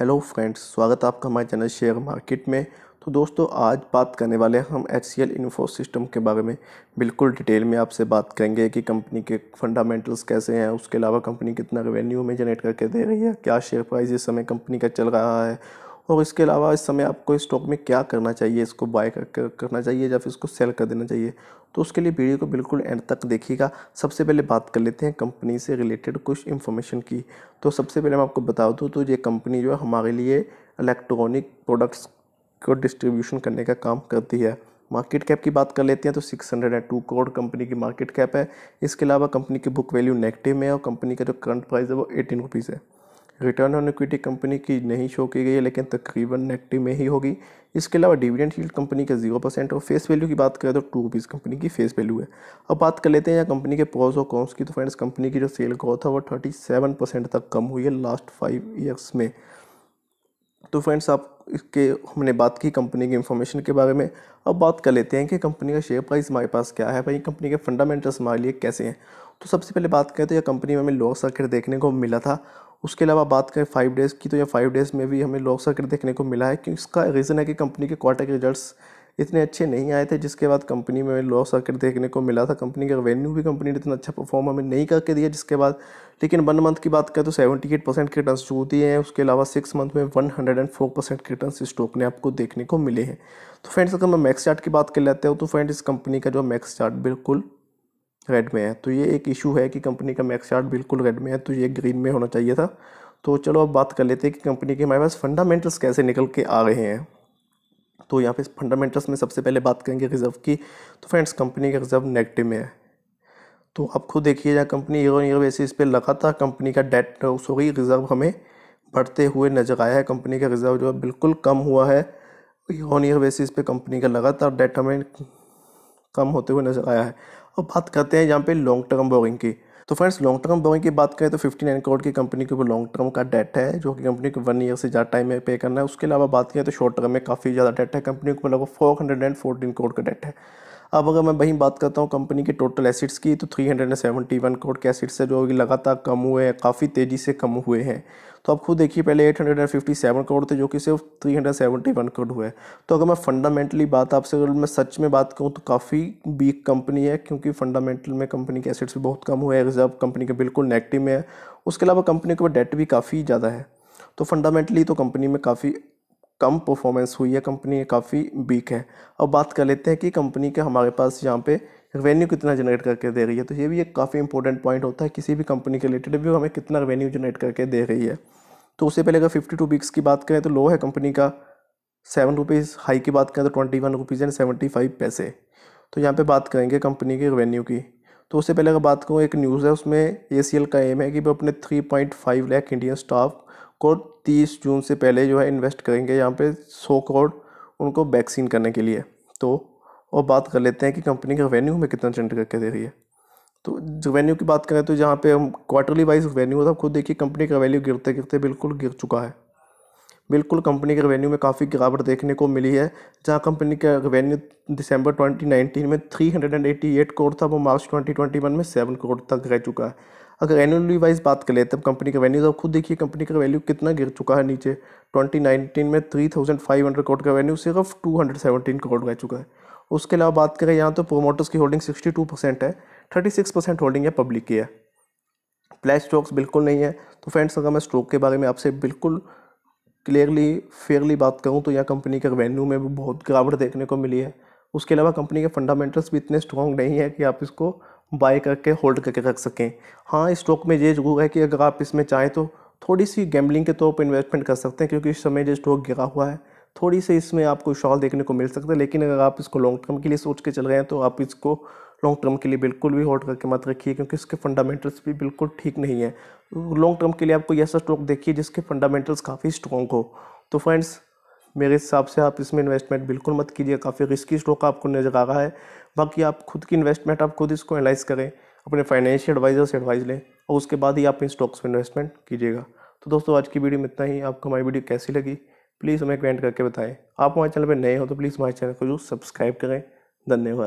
hello friends स्वागत है आपका हमारे चैनल शेयर मार्केट में तो दोस्तों आज बात करने वाले हैं हम H C L info system के बारे में बिल्कुल डिटेल में आपसे बात करेंगे कि कंपनी के फंडामेंटल्स कैसे हैं उसके अलावा कंपनी कितना रेवेन्यू में जनरेट करके दे रही है क्या शेयर प्राइस इस समय कंपनी का चल रहा है और इसके अलावा इस समय आपको स्टॉक में क्या करना चाहिए इसको बाय कर, कर, करना चाहिए या फिर इसको सेल कर देना चाहिए तो उसके लिए वीडियो को बिल्कुल एंड तक देखिएगा सबसे पहले बात कर लेते हैं कंपनी से रिलेटेड कुछ इन्फॉर्मेशन की तो सबसे पहले मैं आपको बता दूँ तो ये कंपनी जो है हमारे लिए इलेक्ट्रॉनिक प्रोडक्ट्स को डिस्ट्रीब्यूशन करने का काम करती है मार्केट कैप की बात कर लेते हैं तो hundred and two crore company की मार्केट कैप है इसके अलावा कंपनी की बुक वैल्यू नेगेटिव में है और कंपनी का जो करंट प्राइस है वो एटीन रुपीज़ है रिटर्न ऑन इक्विटी कंपनी की नहीं शो की गई है लेकिन तकरीबन नेगेटिव में ही होगी इसके अलावा डिविडेंड शील्ड कंपनी का जीरो परसेंट और फेस वैल्यू की बात करें तो टू रुपीज़ कंपनी की फेस वैल्यू है अब बात कर लेते हैं यहाँ कंपनी के पॉज और कॉम्स की तो फ्रेंड्स कंपनी की जो सेल ग्रोथ है वो थर्टी सेवन परसेंट तक कम हुई है लास्ट फाइव ईयर्स में तो फ्रेंड्स आप इसके हमने बात की कंपनी की इन्फॉर्मेशन के बारे में अब बात कर लेते हैं कि कंपनी का शेयर प्राइस हमारे पास क्या है भाई कंपनी के फंडामेंटल्स हमारे लिए कैसे हैं तो सबसे पहले बात करें तो यह कंपनी में हमें लॉन्ग सर्किट देखने को मिला था उसके अलावा बात करें फाइव डेज़ की तो यह फाइव डेज़ में भी हमें लॉन्ग सर्किट देखने को मिला है क्योंकि इसका रीज़न है कि कंपनी के क्वार्टर के रिजल्ट्स इतने अच्छे नहीं आए थे जिसके बाद कंपनी में लॉस आकर देखने को मिला था कंपनी का रेवेन्यू भी कंपनी ने इतना अच्छा परफॉर्म हमें नहीं करके दिया जिसके बाद लेकिन वन मंथ की बात करें तो सेवेंटी एट परसेंट के रिटर्न जो दिए हैं उसके अलावा सिक्स मंथ में one hundred and four percent के रिटर्न स्टॉक ने आपको देखने को मिले हैं तो फ्रेंड्स अगर मैं मैक्स चार्ट की बात कर लेते हैं तो फ्रेंड्स इस कंपनी का जो मैक्स चार्ट बिल्कुल रेड में है तो ये एक इशू है कि कंपनी का मैक्स चार्ट बिल्कुल रेड में है तो ये ग्रीन में होना चाहिए था तो चलो अब बात कर लेते हैं कि कंपनी के हमारे पास फंडामेंटल्स कैसे निकल के आ रहे हैं तो यहाँ पे फंडामेंटल्स में सबसे पहले बात करेंगे रिजर्व की तो फ्रेंड्स कंपनी का रिजर्व नेगेटिव में है तो आप खुद देखिए जहाँ company year on year basis पे लगातार कंपनी का डेट सॉरी रिजर्व हमें बढ़ते हुए नजर आया है कंपनी का रिजर्व जो है बिल्कुल कम हुआ है ईयर ऑन ईयर बेसिस पे कंपनी का लगातार डेट हमें कम होते हुए नजर आया है अब बात करते हैं यहाँ पे लॉन्ग टर्म बोरिंग की तो फ्रेंड्स लॉन्ग टर्म बॉइंग की बात करें तो फिफ्टी नाइन करोड़ की कंपनी के ऊपर लॉन्ग टर्म का डेट है जो कि कंपनी को वन ईयर से ज़्यादा टाइम में पे करना है उसके अलावा बात करें तो शॉर्ट टर्म में काफ़ी ज़्यादा डेट है कंपनी को लगभग four hundred and fourteen crore का डेट है अब अगर मैं वहीं बात करता हूँ कंपनी के टोटल एसिड्स की तो 371 करोड़ के एसिड्स है जो लगातार कम हुए हैं काफ़ी तेज़ी से कम हुए हैं तो आप खुद देखिए पहले 857 करोड़ थे जो कि सिर्फ 371 करोड़ हुए तो अगर मैं फंडामेंटली बात आपसे अगर मैं सच में बात करूँ तो काफ़ी वीक कंपनी है क्योंकि फंडामेंटल में कंपनी के एसेट्स भी बहुत कम हुए हैं रिजर्व कंपनी के बिल्कुल नेगेटिव में है उसके अलावा कंपनी के ऊपर डेट भी काफ़ी ज़्यादा है तो फंडामेंटली तो कंपनी में काफ़ी कम परफॉर्मेंस हुई है कंपनी काफ़ी वीक है अब बात कर लेते हैं कि कंपनी का हमारे पास यहाँ पे रेवेन्यू कितना जनरेट करके दे रही है तो ये भी एक काफ़ी इंपॉर्टेंट पॉइंट होता है किसी भी कंपनी के रिलेटेड भी हमें कितना रेवेन्यू जनरेट करके दे रही है तो उससे पहले अगर फिफ्टी टू वीक्स की बात करें तो लो है कंपनी का सेवन रुपीज़ हाई की बात करें तो twenty one rupees and seventy five paise तो यहाँ पे बात करेंगे कंपनी के रेवेन्यू की तो उससे पहले अगर बात करूँ एक न्यूज़ है उसमें ए का एम है कि वो अपने three point five lakh Indian staff को 30 जून से पहले जो है इन्वेस्ट करेंगे यहाँ पे 100 करोड़ उनको वैक्सीन करने के लिए तो और बात कर लेते हैं कि कंपनी का रेवेन्यू हमें कितना जनरेट करके दे रही है तो रेवेन्यू की बात करें तो जहाँ पे हम क्वार्टरली वाइज रेवेन्यू होता है खुद देखिए कंपनी का वैल्यू गिरते गिरते बिल्कुल गिर चुका है बिल्कुल कंपनी के रेवेन्यू में काफ़ी गिरावट देखने को मिली है जहां कंपनी का रेवेन्यू दिसंबर 2019 में 388 करोड़ था वो मार्च 2021 में 7 करोड़ तक रह चुका है अगर एनुअली वाइज बात करें तब कंपनी का रेवेन्यू तो खुद देखिए कंपनी का वैल्यू कितना गिर चुका है नीचे 2019 में 3500 करोड़ का रेवेन्यू सिर्फ 217 करोड़ रह चुका है उसके अलावा बात करें यहाँ तो प्रोमोटर्स की होल्डिंग 62 परसेंट है 36 परसेंट होल्डिंग है पब्लिक की है प्लेस स्टॉक्स बिल्कुल नहीं है तो फ्रेंड्स अगर मैं स्टॉक के बारे में आपसे बिल्कुल क्लियरली फेयरली बात करूँ तो यहाँ कंपनी के रेवेन्यू में भी बहुत गिरावट देखने को मिली है उसके अलावा कंपनी के फंडामेंटल्स भी इतने स्ट्रॉन्ग नहीं है कि आप इसको बाय करके होल्ड करके रख सकें हाँ स्टॉक में ये जरूर है कि अगर आप इसमें चाहें तो थोड़ी सी गैम्बलिंग के तौर पर इन्वेस्टमेंट कर सकते हैं क्योंकि इस समय जो स्टॉक गिरा हुआ है थोड़ी सी इसमें आपको शॉल देखने को मिल सकता है लेकिन अगर आप इसको लॉन्ग टर्म के लिए सोच के चल रहे हैं तो आप इसको लॉन्ग टर्म के लिए बिल्कुल भी होल्ड करके मत रखिए क्योंकि इसके फंडामेंटल्स भी बिल्कुल ठीक नहीं है लॉन्ग टर्म के लिए आपको ऐसा स्टॉक देखिए जिसके फंडामेंटल्स काफ़ी स्ट्रॉन्ग हो तो फ्रेंड्स मेरे हिसाब से आप इसमें इन्वेस्टमेंट बिल्कुल मत कीजिए काफ़ी रिस्की स्टॉक आपको नज़र आ रहा है बाकी आप खुद की इन्वेस्टमेंट आप खुद इसको एनालाइज करें अपने फाइनेंशियल एडवाइज़र से एडवाइस लें और उसके बाद ही आप इन स्टॉक्स में इन्वेस्टमेंट कीजिएगा तो दोस्तों आज की वीडियो में इतना ही आपको हमारी वीडियो कैसी लगी प्लीज़ हमें कमेंट करके बताएं आप हमारे चैनल पर नए हो तो प्लीज़ हमारे चैनल को जरूर सब्सक्राइब करें धन्यवाद